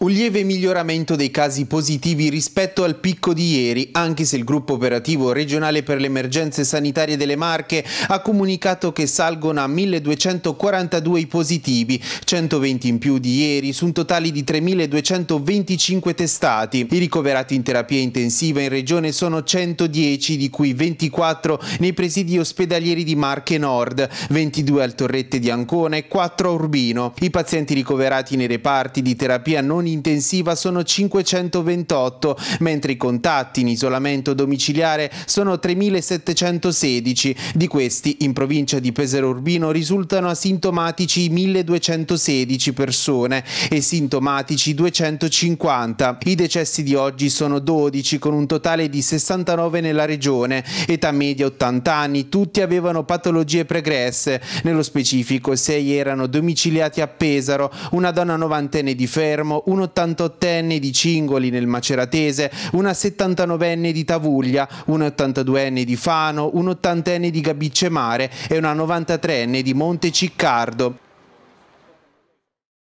Un lieve miglioramento dei casi positivi rispetto al picco di ieri, anche se il gruppo operativo regionale per le emergenze sanitarie delle Marche ha comunicato che salgono a 1242 i positivi, 120 in più di ieri, su un totale di 3225 testati. I ricoverati in terapia intensiva in regione sono 110, di cui 24 nei presidi ospedalieri di Marche Nord, 22 al Torrette di Ancona e 4 a Urbino. I pazienti ricoverati nei reparti di terapia non terapia intensiva sono 528, mentre i contatti in isolamento domiciliare sono 3716. Di questi, in provincia di Pesaro Urbino risultano asintomatici 1216 persone e sintomatici 250. I decessi di oggi sono 12 con un totale di 69 nella regione, età media 80 anni, tutti avevano patologie pregresse, nello specifico 6 erano domiciliati a Pesaro, una donna novantenne di Fermo, un un 88enne di Cingoli nel Maceratese, una 79enne di Tavuglia, un 82enne di Fano, un 80enne di Gabicce Mare e una 93enne di Monteciccardo.